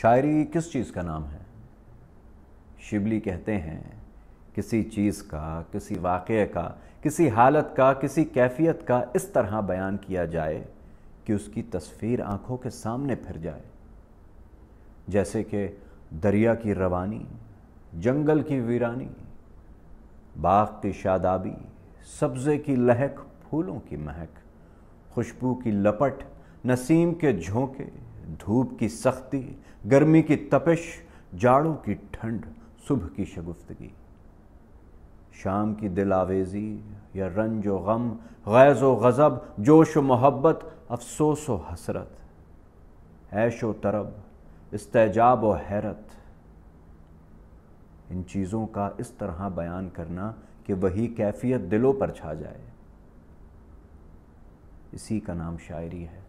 शायरी किस चीज़ का नाम है शिबली कहते हैं किसी चीज़ का किसी वाक़ का किसी हालत का किसी कैफियत का इस तरह बयान किया जाए कि उसकी तस्वीर आंखों के सामने फिर जाए जैसे कि दरिया की रवानी जंगल की वीरानी बाग की शादाबी सब्ज़े की लहक फूलों की महक खुशबू की लपट नसीम के झोंके धूप की सख्ती गर्मी की तपिश जाड़ों की ठंड सुबह की शगुफ्तगी शाम की दिल आवेजी या रंज व गम गैज़ व गज़ब जोश व मोहब्बत अफसोस व हसरत ऐश व तरब इस्तेजाब व हैरत इन चीज़ों का इस तरह बयान करना कि वही कैफियत दिलों पर छा जाए इसी का नाम शायरी है